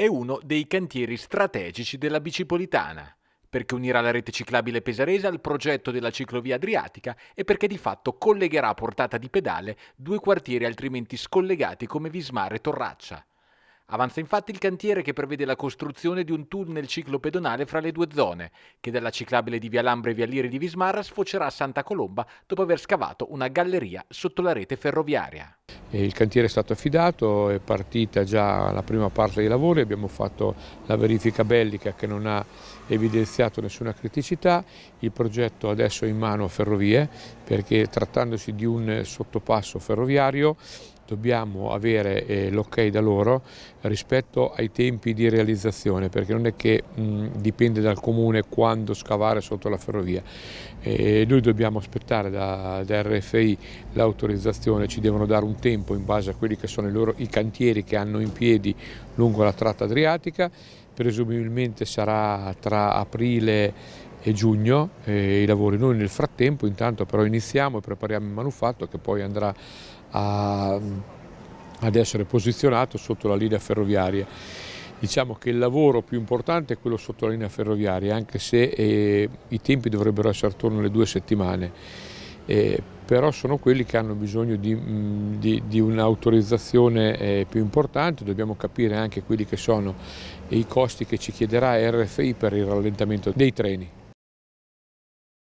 è uno dei cantieri strategici della bicipolitana, perché unirà la rete ciclabile pesarese al progetto della ciclovia adriatica e perché di fatto collegherà a portata di pedale due quartieri altrimenti scollegati come Vismar e Torraccia. Avanza infatti il cantiere che prevede la costruzione di un tunnel ciclopedonale fra le due zone, che dalla ciclabile di Via Lambre e Via Liri di Vismarra sfocerà a Santa Colomba dopo aver scavato una galleria sotto la rete ferroviaria. Il cantiere è stato affidato, è partita già la prima parte dei lavori, abbiamo fatto la verifica bellica che non ha evidenziato nessuna criticità, il progetto adesso è in mano a Ferrovie perché trattandosi di un sottopasso ferroviario dobbiamo avere eh, l'ok da loro rispetto ai tempi di realizzazione perché non è che mh, dipende dal comune quando scavare sotto la ferrovia. Eh, noi dobbiamo aspettare da, da RFI l'autorizzazione, ci devono dare un tempo in base a quelli che sono i, loro, i cantieri che hanno in piedi lungo la tratta adriatica, presumibilmente sarà tra aprile e giugno e i lavori. Noi nel frattempo intanto però iniziamo e prepariamo il manufatto che poi andrà a, ad essere posizionato sotto la linea ferroviaria. Diciamo che il lavoro più importante è quello sotto la linea ferroviaria, anche se eh, i tempi dovrebbero essere attorno alle due settimane, eh, però sono quelli che hanno bisogno di, mm, di, di un'autorizzazione eh, più importante, dobbiamo capire anche quelli che sono i costi che ci chiederà RFI per il rallentamento dei treni.